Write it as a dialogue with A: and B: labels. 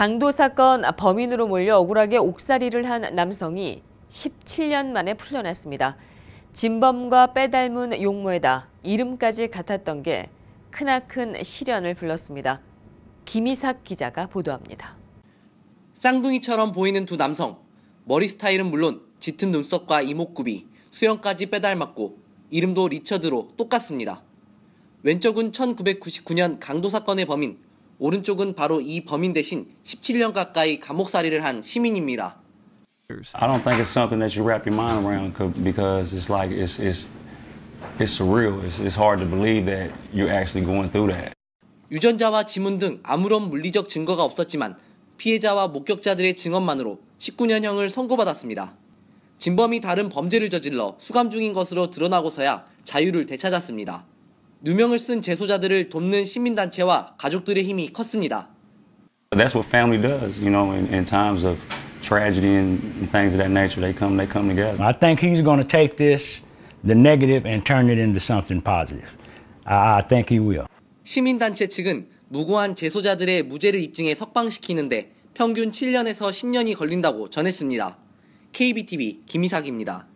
A: 강도 사건 범인으로 몰려 억울하게 옥살이를 한 남성이 17년 만에 풀려났습니다. 진범과 빼닮은 용모에다 이름까지 같았던 게 크나큰 시련을 불렀습니다. 김희삭 기자가 보도합니다.
B: 쌍둥이처럼 보이는 두 남성. 머리 스타일은 물론 짙은 눈썹과 이목구비, 수염까지 빼닮았고 이름도 리처드로 똑같습니다. 왼쪽은 1999년 강도 사건의 범인 오른쪽은 바로 이 범인 대신 17년 가까이 감옥살이를 한 시민입니다.
C: I don't think it's something that you wrap your mind around because it's like it's it's it's surreal. It's it's hard to believe that you're actually going through that.
B: 유전자와 지문 등 아무런 물리적 증거가 없었지만 피해자와 목격자들의 증언만으로 19년형을 선고받았습니다. 진범이 다른 범죄를 저질러 수감 중인 것으로 드러나고서야 자유를 되찾았습니다. 누명을 쓴 재소자들을 돕는 시민단체와 가족들의 힘이 컸습니다.
C: That's what family does, you know, in, in times of tragedy and things of that nature. They come, they come
D: together. I think he's going to take this, the negative, and turn it into something positive. I, I think he will.
B: 시민단체 측은 무고한 재소자들의 무죄를 입증해 석방시키는데 평균 7년에서 10년이 걸린다고 전했습니다. KBTV 김희삭입니다.